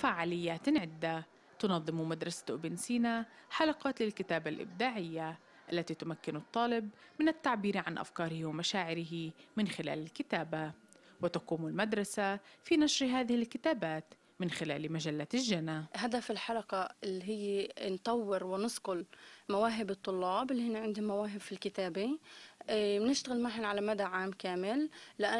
وفعاليات عدة تنظم مدرسة ابن سينا حلقات للكتابة الإبداعية التي تمكن الطالب من التعبير عن أفكاره ومشاعره من خلال الكتابة وتقوم المدرسة في نشر هذه الكتابات من خلال مجلة الجنة هدف الحلقة اللي هي نطور ونسقل مواهب الطلاب اللي هنا عندهم مواهب في الكتابة إيه، بنشتغل معهم على مدى عام كامل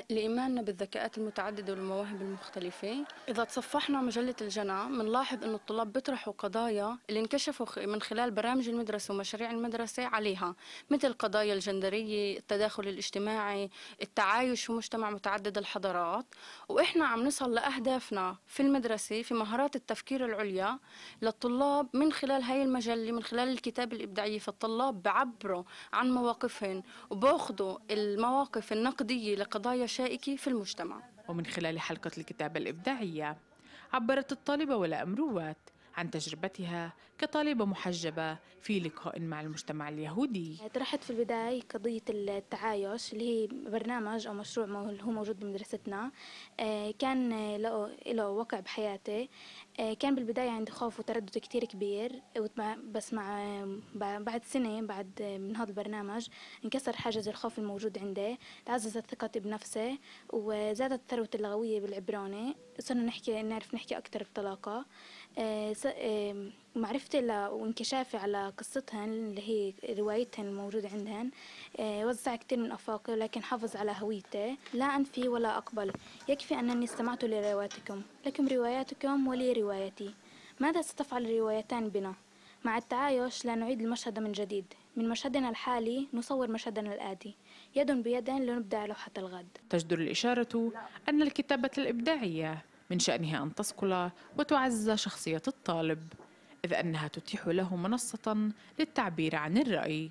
لإيماننا بالذكاءات المتعددة والمواهب المختلفة إذا تصفحنا مجلة الجنة بنلاحظ أن الطلاب بيطرحوا قضايا اللي انكشفوا من خلال برامج المدرسة ومشاريع المدرسة عليها مثل قضايا الجندرية التداخل الاجتماعي التعايش في مجتمع متعدد الحضارات وإحنا عم نصل لأهدافنا في المدرسة في مهارات التفكير العليا للطلاب من خلال هاي المجلة من خلال الكتاب الإبداعية فالطلاب بعبروا عن مواقفهم وباخذوا المواقف النقدية لقضايا شائكة في المجتمع ومن خلال حلقة الكتابة الإبداعية عبرت الطالبة ولا أمروات عن تجربتها كطالبة محجبة في لقاء مع المجتمع اليهودي طرحت في البداية قضية التعايش اللي هي برنامج أو مشروع هو موجود بمدرستنا آه، كان له وقع بحياتي آه، كان بالبداية عندي خوف وتردد كتير كبير بس مع بعد سنة بعد من هذا البرنامج انكسر حاجز الخوف الموجود عندي تعززت ثقتي بنفسي وزادت ثروتي اللغوية بالعبراني صرنا نحكي نعرف نحكي أكثر بطلاقة آه، معرفتي وانكشافي على قصتهن اللي هي روايتهن الموجودة عندهن آه، وزع كثير من أفاقي ولكن حافظ على هويتي لا أنفي ولا أقبل يكفي أنني استمعت لرواياتكم لكم رواياتكم ولي روايتي ماذا ستفعل الروايتان بنا؟ مع التعايش لا نعيد المشهد من جديد من مشهدنا الحالي نصور مشهدنا الآتي يد بيد لنبدع لوحة الغد تجدر الإشارة أن الكتابة الإبداعية من شأنها أن تصقل وتعزز شخصية الطالب إذ أنها تتيح له منصة للتعبير عن الرأي.